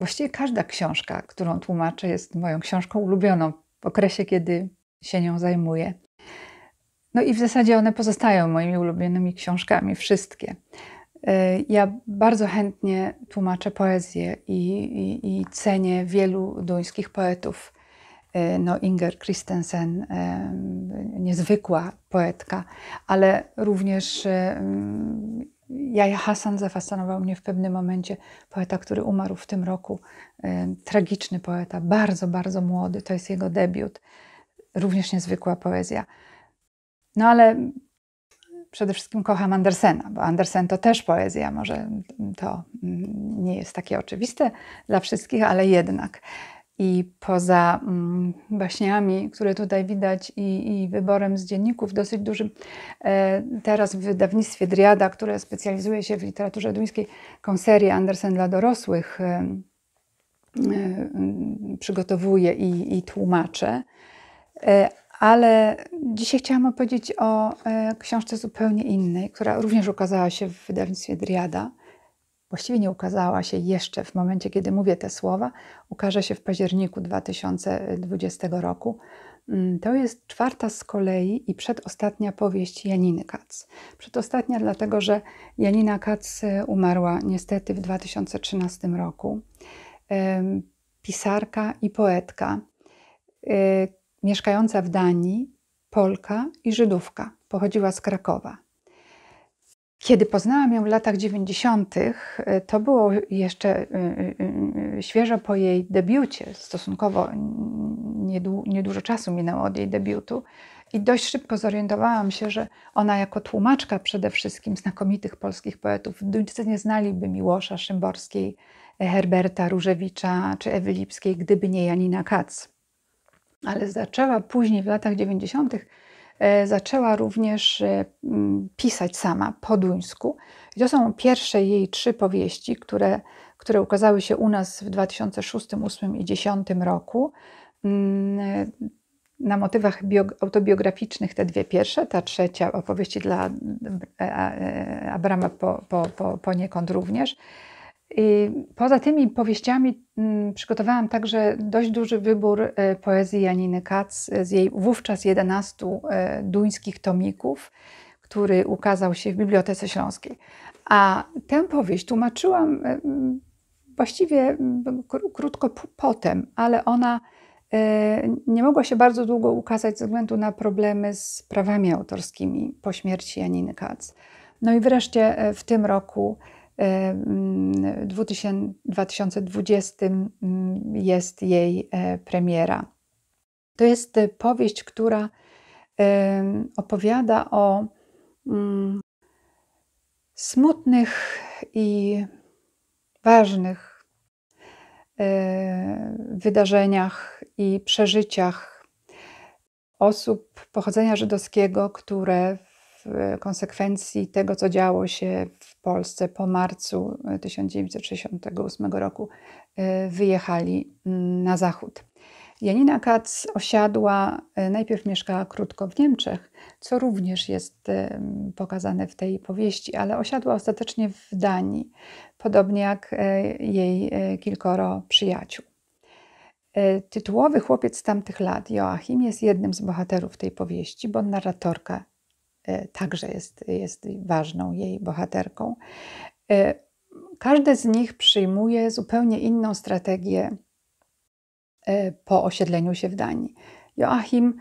Właściwie każda książka, którą tłumaczę, jest moją książką ulubioną w okresie, kiedy się nią zajmuję. No i w zasadzie one pozostają moimi ulubionymi książkami, wszystkie. E, ja bardzo chętnie tłumaczę poezję i, i, i cenię wielu duńskich poetów. E, no, Inger Christensen, e, niezwykła poetka, ale również Jaja Hassan zafascynował mnie w pewnym momencie, poeta, który umarł w tym roku, e, tragiczny poeta, bardzo, bardzo młody, to jest jego debiut, również niezwykła poezja. No ale przede wszystkim kocham Andersena, bo Andersen to też poezja, może to mm, nie jest takie oczywiste dla wszystkich, ale jednak i poza mm, baśniami, które tutaj widać, i, i, wyborem z dzienników dosyć dużym, e, teraz w wydawnictwie Driada, które specjalizuje się w literaturze duńskiej, konserie Andersen dla dorosłych e, e, przygotowuje i, i tłumaczę. Ale dzisiaj chciałam opowiedzieć o książce zupełnie innej, która również ukazała się w wydawnictwie Driada – właściwie nie ukazała się jeszcze w momencie, kiedy mówię te słowa, ukaże się w październiku 2020 roku. Mm, to jest czwarta z kolei i przedostatnia powieść Janiny Katz. Przedostatnia dlatego, że Janina Katz e, umarła niestety w 2013 roku. Pisarka i poetka, e, mieszkająca w Danii, Polka i Żydówka. Pochodziła z Krakowa. Kiedy poznałam ją w latach 90., y, to było jeszcze y, y, świeżo po jej debiucie. Stosunkowo niedużo czasu minęło od jej debiutu. I dość szybko zorientowałam się, że ona jako tłumaczka przede wszystkim znakomitych polskich poetów, Duńczycy nie znaliby Miłosza Szymborskiej, Herberta Różewicza czy Ewy Lipskiej, gdyby nie Janina Katz. Ale zaczęła później w latach 90 E, zaczęła również e, pisać sama po duńsku. I to są pierwsze jej trzy powieści, które, które ukazały się u nas w 2006, 2008 i 2010 roku. Mm, e, na motywach autobiograficznych te dwie pierwsze, ta trzecia opowieści dla Abrama po, po, po, poniekąd również. Poza tymi powieściami mm, przygotowałam także dość duży wybór e, poezji Janiny Katz z jej wówczas 11 e, duńskich tomików, który ukazał się w Bibliotece Śląskiej. A tę powieść tłumaczyłam e, właściwie krótko potem, ale ona nie mogła się bardzo długo ukazać ze względu na problemy z prawami autorskimi po śmierci Janiny Katz. No i wreszcie w tym roku 2020 jest jej e, premiera. To jest e, powieść, która e, opowiada o mm, smutnych i ważnych wydarzeniach i przeżyciach osób pochodzenia żydowskiego, które konsekwencji tego, co działo się w Polsce po marcu 1968 e, roku, e, wyjechali mm, na zachód. Janina Katz osiadła, e, najpierw mieszkała krótko w Niemczech, co również jest pokazane w tej powieści, ale osiadła ostatecznie w Danii, podobnie jak jej kilkoro przyjaciół. Tytułowy chłopiec z tamtych lat, Joachim, jest jednym z bohaterów tej powieści, bo narratorka E, także jest, jest ważną jej bohaterką. E, Każdy z nich przyjmuje zupełnie inną strategię e, po osiedleniu się w Danii. Joachim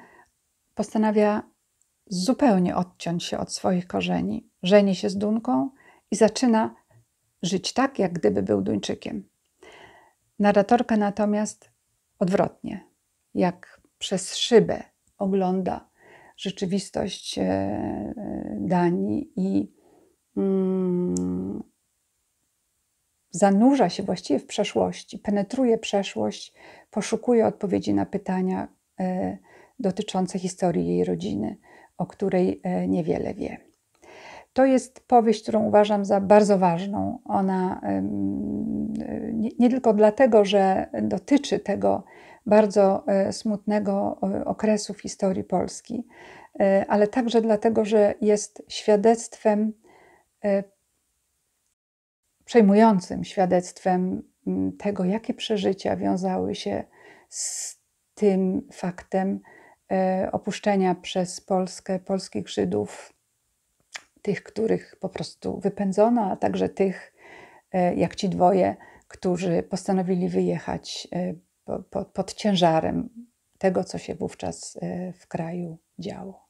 postanawia zupełnie odciąć się od swoich korzeni, żeni się z Dunką i zaczyna żyć tak, jak gdyby był Duńczykiem. Narratorka natomiast odwrotnie, jak przez szybę ogląda rzeczywistość e, Danii i mm, zanurza się właściwie w przeszłości, penetruje przeszłość, poszukuje odpowiedzi na pytania e, dotyczące historii jej rodziny, o której e, niewiele wie. To jest powieść, którą uważam za bardzo ważną. Ona nie, nie tylko dlatego, że dotyczy tego, bardzo e, smutnego e, okresu w historii Polski, e, ale także dlatego, że jest świadectwem przejmującym świadectwem tego, jakie przeżycia wiązały się z tym faktem opuszczenia przez Polskę polskich Żydów, tych, których po prostu wypędzono, a także tych, jak ci dwoje, którzy postanowili wyjechać pod, pod ciężarem tego, co się wówczas e, w kraju działo.